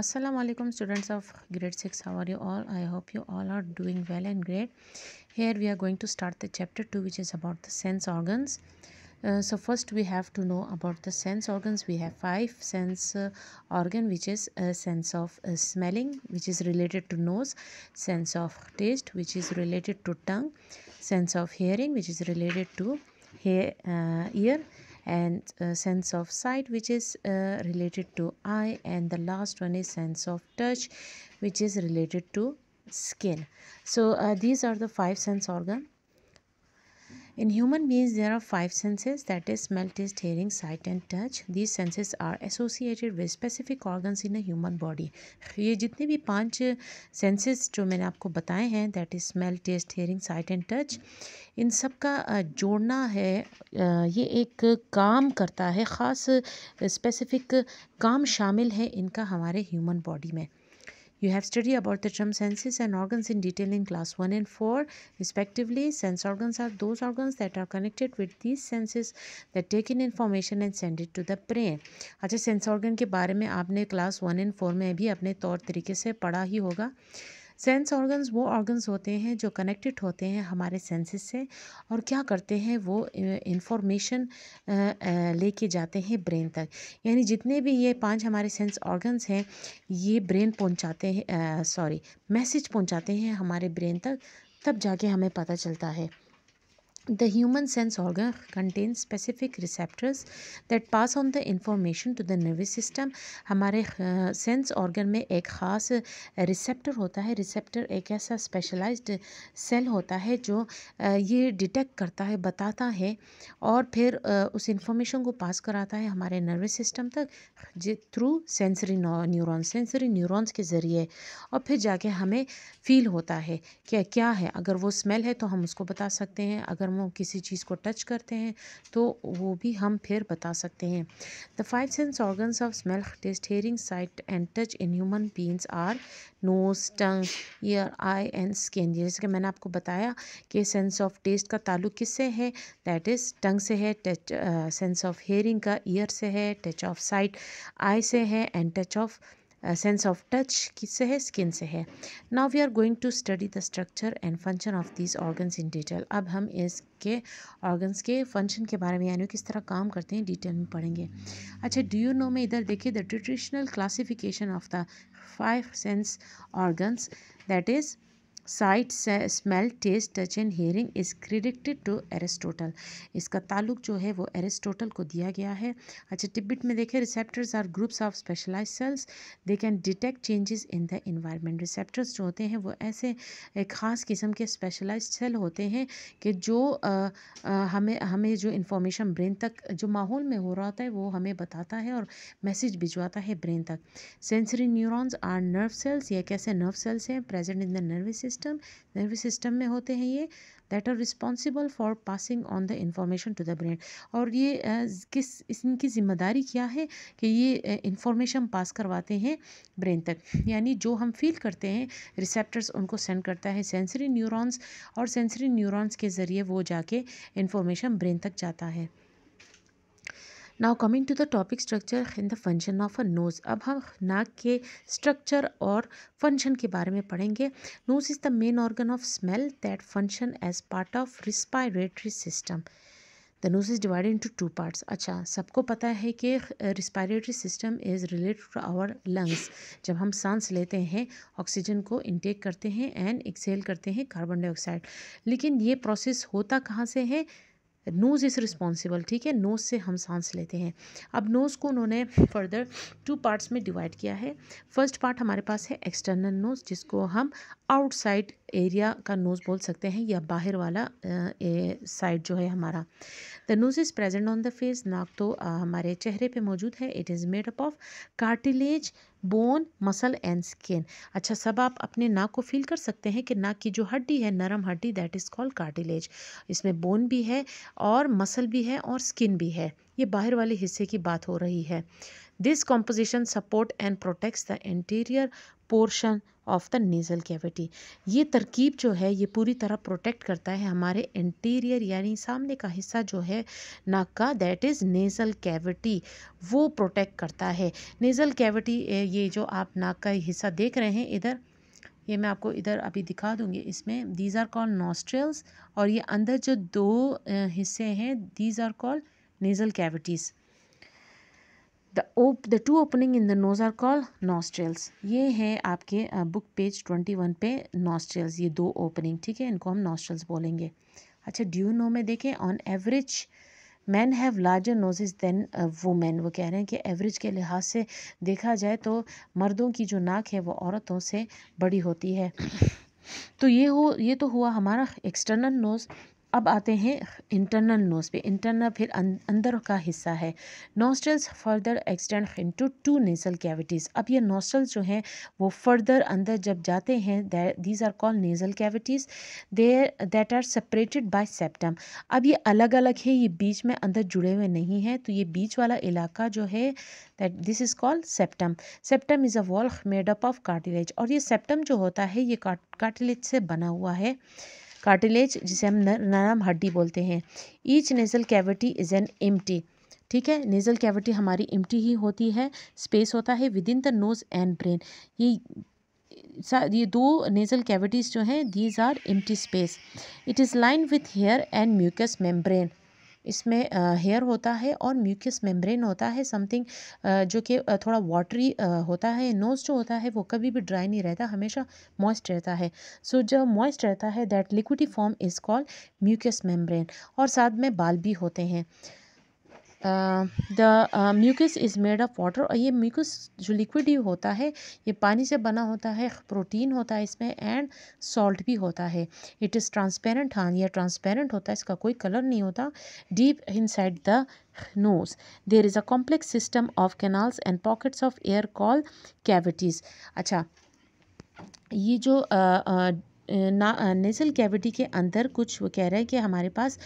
assalamu alaikum students of grade 6 how are you all i hope you all are doing well and great here we are going to start the chapter 2 which is about the sense organs uh, so first we have to know about the sense organs we have five sense uh, organ which is a sense of uh, smelling which is related to nose sense of taste which is related to tongue sense of hearing which is related to hair, uh, ear and uh, sense of sight which is uh, related to eye and the last one is sense of touch which is related to skin so uh, these are the five sense organ In human beings, there are five senses that is, smell, taste, hearing, sight, and touch. These senses are associated with specific organs in a human body. ये जितने भी पांच senses जो मैंने आपको बताए हैं that is, smell, taste, hearing, sight, and touch, इन सब का जोड़ना है ये एक काम करता है ख़ास specific काम शामिल है इनका हमारे human body में You have studied about the term senses and organs in detail in class 1 and 4 respectively. Sense organs are those organs that are connected with these senses that take in information and send it to the brain. अच्छा sense organ के बारे में आपने class 1 and 4 में भी अपने तौर तरीके से पढ़ा ही होगा सेंस ऑर्गन्स वो ऑर्गन्स होते हैं जो कनेक्टेड होते हैं हमारे सेंसेस से और क्या करते हैं वो इंफॉर्मेशन लेके जाते हैं ब्रेन तक यानी जितने भी ये पांच हमारे सेंस ऑर्गन्स हैं ये ब्रेन पहुंचाते हैं सॉरी मैसेज पहुंचाते हैं हमारे ब्रेन तक तब जाके हमें पता चलता है The human sense organ contains specific receptors that pass on the information to the nervous system. हमारे सेंस ऑर्गन में एक ख़ास रिसेप्टर होता है रिसेप्टर एक ऐसा स्पेशलाइज्ड सेल होता है जो ये डिटेक्ट करता है बताता है और फिर उस इंफॉर्मेशन को पास कराता है हमारे नर्वस सिस्टम तक through sensory neuron sensory neurons के ज़रिए और फिर जाके हमें फील होता है क्या क्या है अगर वो स्मेल है तो हम उसको बता सकते हैं अगर हम किसी चीज़ को टच करते हैं तो वो भी हम फिर बता सकते हैं the five sense organs of smell taste hearing sight and touch in human beings are nose tongue ear eye and skin जैसे कि मैंने आपको बताया कि सेंस ऑफ टेस्ट का ताल्लुक किससे है दैट इज़ टंग से है टच सेंस ऑफ हेयरिंग का ईयर से है टच ऑफ साइट आई से है and touch of sense of touch किससे है स्किन से है now we are going to study the structure and function of this organs in detail अब हम इसके ऑर्गन्स के फंक्शन के बारे में यानी किस तरह काम करते हैं डिटेल में पढ़ेंगे अच्छा डू यू नो में इधर देखिए the traditional classification of the five sense organs that is sight smell taste touch and hearing is credited to Aristotle इसका ताल्लुक जो है वो एरिस्टोटल को दिया गया है अच्छा टिबिट में देखें receptors are groups of specialise cells they can detect changes in the environment receptors जो होते हैं वो ऐसे एक ख़ास किस्म के स्पेशलाइज सेल होते हैं कि जो आ, आ, हमें हमें जो इन्फॉर्मेशन ब्रेन तक जो माहौल में हो रहा होता है वो हमें बताता है और मैसेज भिजवाता है ब्रेन तक sensory neurons are nerve cells ये कैसे नर्व सेल्स हैं present in the nervous system nervous system में होते हैं ये that are responsible for passing on the information to the brain और ये किस इनकी ज़िम्मेदारी क्या है कि ये इंफॉर्मेशन पास करवाते हैं ब्रेन तक यानी जो हम फील करते हैं रिसेप्टर्स उनको सेंड करता है सेंसरी न्यूरॉन्स और सेंसरी न्यूरॉन्स के ज़रिए वो जाके इंफॉर्मेशन ब्रेन तक जाता है now coming to the topic structure in the function of a nose अब हम नाक के स्ट्रक्चर और फंक्शन के बारे में पढ़ेंगे nose is the main organ of smell that function as part of respiratory system the nose is divided into two parts अच्छा सबको पता है कि respiratory system is related to our lungs जब हम सांस लेते हैं ऑक्सीजन को इनटेक करते हैं एंड एक्सेल करते हैं कार्बन डाइऑक्साइड लेकिन ये प्रोसेस होता कहाँ से है नोज़ इज़ रिस्पॉन्सिबल ठीक है नोज़ से हम सांस लेते हैं अब नोज़ को उन्होंने फर्दर टू पार्ट्स में डिवाइड किया है फर्स्ट पार्ट हमारे पास है एक्सटर्नल नोज़ जिसको हम आउटसाइड एरिया का नोज़ बोल सकते हैं या बाहर वाला साइड जो है हमारा the nose is present on the face नाक तो आ, हमारे चेहरे पे मौजूद है it is made up of cartilage bone muscle and skin अच्छा सब आप अपने नाक को फील कर सकते हैं कि नाक की जो हड्डी है नरम हड्डी दैट इज़ कॉल्ड कार्टिलेज इसमें बोन भी है और मसल भी है और स्किन भी है ये बाहर वाले हिस्से की बात हो रही है This composition support and protects the anterior portion of the nasal cavity ये तरकीब जो है ये पूरी तरह प्रोटेक्ट करता है हमारे इंटीरियर यानी सामने का हिस्सा जो है नाक का दैट इज़ नेज़ल कैविटी वो प्रोटेक्ट करता है नेज़ल कैविटी ये जो आप नाक का हिस्सा देख रहे हैं इधर ये मैं आपको इधर अभी दिखा दूंगी इसमें दीज आर कॉल नॉस्ट्रल्स और ये अंदर जो दो हिस्से हैं these are call nasal cavities the op the two opening in the nose are call nostrils ये है आपके बुक पेज ट्वेंटी वन पे नॉस्ट्रेल्स ये दो ओपनिंग ठीक है इनको हम नॉस्ट्रेल्स बोलेंगे अच्छा ड्यू नो में देखें on average man have larger noses than women वो कह रहे हैं कि एवरेज के लिहाज से देखा जाए तो मर्दों की जो नाक है वो औरतों से बड़ी होती है तो ये हो ये तो हुआ हमारा एक्सटर्नल नोज़ अब आते हैं इंटरनल नोज पे इंटरनल फिर अं-, अंदर का हिस्सा है nostrils further extend into two nasal cavities अब ये नोस्टल्स जो हैं वो फर्दर अंदर जब जाते हैं these are call nasal cavities there that are separated by septum अब ये अलग अलग है ये बीच में अंदर जुड़े हुए नहीं हैं तो ये बीच वाला इलाका जो है that this is called septum septum is a wall made up of cartilage और ये सेप्टम जो होता है ये कार्टिलेज से बना हुआ है कार्टिलेज जिसे हम नरम हड्डी बोलते हैं each nasal cavity is an um ठीक है नेजल कैविटी हमारी एम ही होती है स्पेस होता है within the nose and brain ये ये दो नेजल कैविटीज़ जो हैं these are um space it is line with hair and mucus membrane इसमें हेयर होता है और म्यूकस मेम्ब्रेन होता है समथिंग जो कि थोड़ा वाटरी होता है नोज़ जो होता है वो कभी भी ड्राई नहीं रहता हमेशा मॉइस्ट रहता है सो so, जब मॉइस्ट रहता है that liquidy form is called mucus membrane और साथ में बाल भी होते हैं the mucus is made of water और ये म्यूकस जो लिक्विड ही होता है ये पानी से बना होता है प्रोटीन होता है इसमें एंड सॉल्ट भी होता है इट इज़ ट्रांसपेरेंट हाँ यह ट्रांसपेरेंट होता है इसका कोई कलर नहीं होता deep inside the nose there is a complex system of canals and pockets of air call cavities अच्छा ये जो ना नेसल कैविटी के अंदर कुछ वो कह रहे हैं कि हमारे पास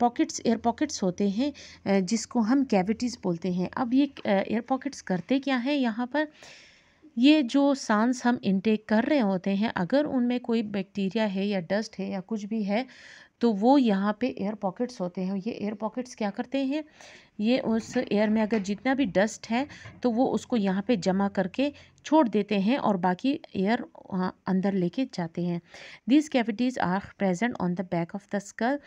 पॉकेट्स एयर पॉकेट्स होते हैं जिसको हम कैविटीज़ बोलते हैं अब ये एयर पॉकेट्स करते क्या हैं यहाँ पर ये जो सांस हम इनटेक कर रहे होते हैं अगर उनमें कोई बैक्टीरिया है या डस्ट है या कुछ भी है तो वो यहाँ पे एयर पॉकेट्स होते हैं ये एयर पॉकेट्स क्या करते हैं ये उस एयर में अगर जितना भी डस्ट है तो वो उसको यहाँ पे जमा करके छोड़ देते हैं और बाकी एयर अंदर लेके जाते हैं this cavities are present on the back of the skull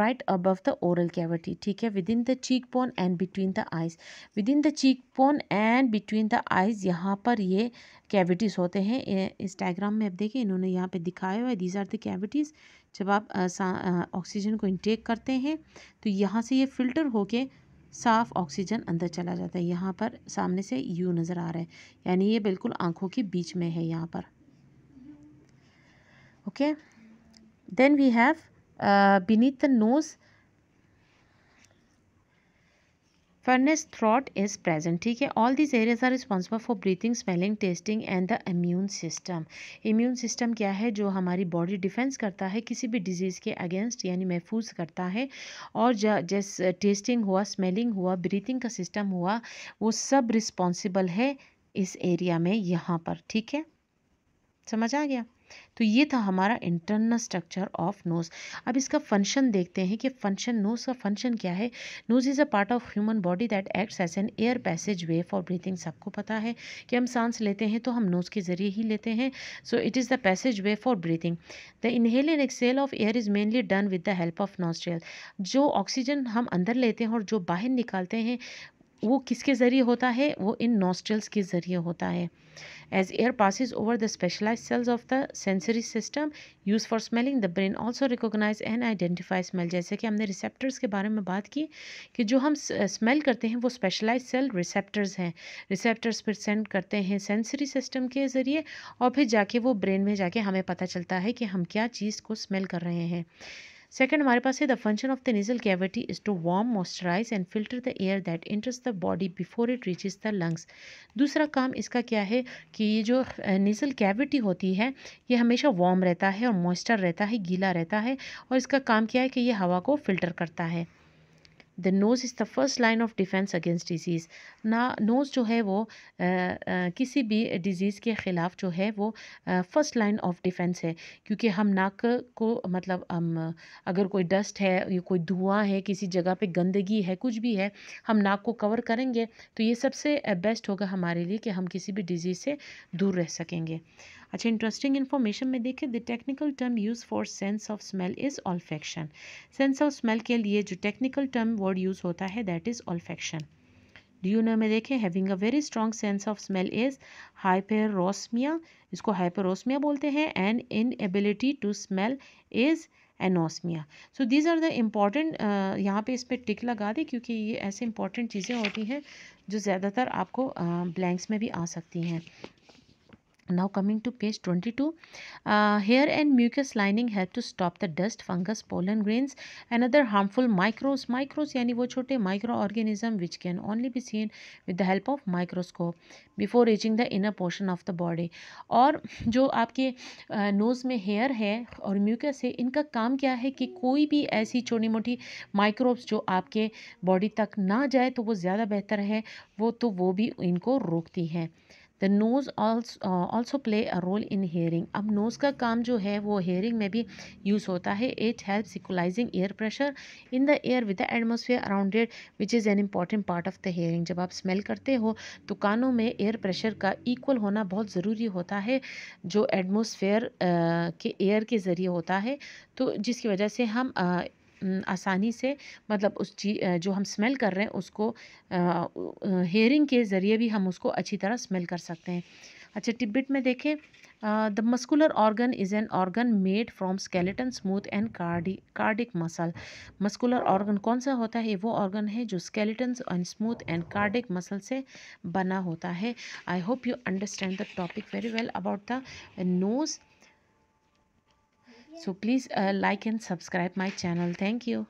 right above the oral cavity ठीक है within the cheekbone and between the eyes within the cheekbone and between the eyes यहाँ पर ये cavities होते हैं Instagram में आप देखें इन्होंने यहाँ पे दिखाया हुआ है दीज आर द कैविटीज़ जब आप ऑक्सीजन uh, uh, को इनटेक करते हैं तो यहाँ से ये फिल्टर होके साफ़ ऑक्सीजन अंदर चला जाता है यहाँ पर सामने से यू नज़र आ रहा है यानी ये बिल्कुल आँखों के बीच में है यहाँ पर okay then we have beneath the nose pharynx throat is present ठीक है all this areas are responsible for breathing smelling tasting and the immune system immune system क्या है जो हमारी बॉडी डिफेंस करता है किसी भी डिजीज़ के अगेंस्ट यानी महफूज करता है और जैस टेस्टिंग हुआ स्मेलिंग हुआ ब्रीथिंग का सिस्टम हुआ वो सब रिस्पॉन्सिबल है इस एरिया में यहाँ पर ठीक है समझ आ गया तो ये था हमारा इंटरनल स्ट्रक्चर ऑफ नोज़ अब इसका फंक्शन देखते हैं कि फंक्शन नोज़ का फंक्शन क्या है nose is a part of human body that acts as an air passage way for breathing सबको पता है कि हम सांस लेते हैं तो हम नोज़ के ज़रिए ही लेते हैं so it is the passage way for breathing the inhale and exhale of air is mainly done with the help of nostril जो ऑक्सीजन हम अंदर लेते हैं और जो बाहर निकालते हैं वो किसके ज़रिए होता है वो इन नॉस्ट्रल्स के ज़रिए होता है as air passes over the specialise cells of the sensory system use for smelling the brain also recognise and identify smell जैसे कि हमने रिसेप्टर्स के बारे में बात की कि जो हम स्मेल करते हैं वो स्पेशलाइज सेल रिसेप्टर्स हैं रिसेप्टर्स फिर सेंड करते हैं सेंसरी सिस्टम के ज़रिए और फिर जाके वो ब्रेन में जाके हमें पता चलता है कि हम क्या चीज़ को स्मेल कर रहे हैं सेकेंड हमारे पास है the function of the nasal cavity is to warm moisturise and filter the air that enters the body before it reach the lungs दूसरा काम इसका क्या है कि ये जो नेजल कैविटी होती है ये हमेशा वार्म रहता है और मॉइस्चर रहता है गीला रहता है और इसका काम क्या है कि ये हवा को फिल्टर करता है the nose is the first line of defence against disease ना नोज़ जो है वो आ, आ, किसी भी डिज़ीज़ के ख़िलाफ़ जो है वो फ़र्स्ट लाइन ऑफ डिफेंस है क्योंकि हम नाक को मतलब हम अगर कोई डस्ट है या कोई धुआं है किसी जगह पे गंदगी है कुछ भी है हम नाक को कवर करेंगे तो ये सबसे बेस्ट होगा हमारे लिए कि हम किसी भी डिज़ीज़ से दूर रह सकेंगे अच्छा इंटरेस्टिंग इन्फॉर्मेशन में देखिए the technical term use for sense of smell is olfaction sense of smell के लिए जो टेक्निकल टर्म वर्ड यूज होता है दैट इज ऑल्फेक्शन यू में देखें having a very strong sense of smell is hyperosmia इसको हाइपेरोसमिया बोलते हैं and inability to smell is anosmia so these are the important यहाँ पे इस पर टिक लगा दें क्योंकि ये ऐसे इंपॉर्टेंट चीज़ें होती हैं जो ज़्यादातर आपको ब्लैंक्स uh, में भी आ सकती हैं now coming to page 22 uh, hair and mucus lining help to stop the dust fungus pollen grains and other harmful microbes microbes yani wo chote microorganism which can only be seen with the help of microscope before reaching the inner portion of the body और जो आपके nose में hair hai aur mucus hai inka काम kya hai ki koi bhi aisi छोटी moti microbes jo आपके body tak na जाए to wo zyada बेहतर hai wo to wo bhi inko rokti hai the nose also play a role in hearing अब nose का काम जो है वो हेयरिंग में भी यूज़ होता है it help equalising air pressure in the ear with the atmosphere around it which is an important part of the hearing जब आप स्मेल करते हो तो कानों में एयर प्रेशर का इक्वल होना बहुत ज़रूरी होता है जो एटमोसफेयर uh, के एयर के ज़रिए होता है तो जिसकी वजह से हम uh, आसानी से मतलब उस चीज जो हम स्मेल कर रहे हैं उसको हेयरिंग के ज़रिए भी हम उसको अच्छी तरह स्मेल कर सकते हैं अच्छा टिबिट में देखें the muscular organ is an organ made from skeleton smooth and cardi cardiac muscle muscular organ कौन सा होता है वो ऑर्गन है जो skeleton and smooth and cardiac muscle से बना होता है I hope you understand the topic very well about the nose so please uh, like and subscribe my channel thank you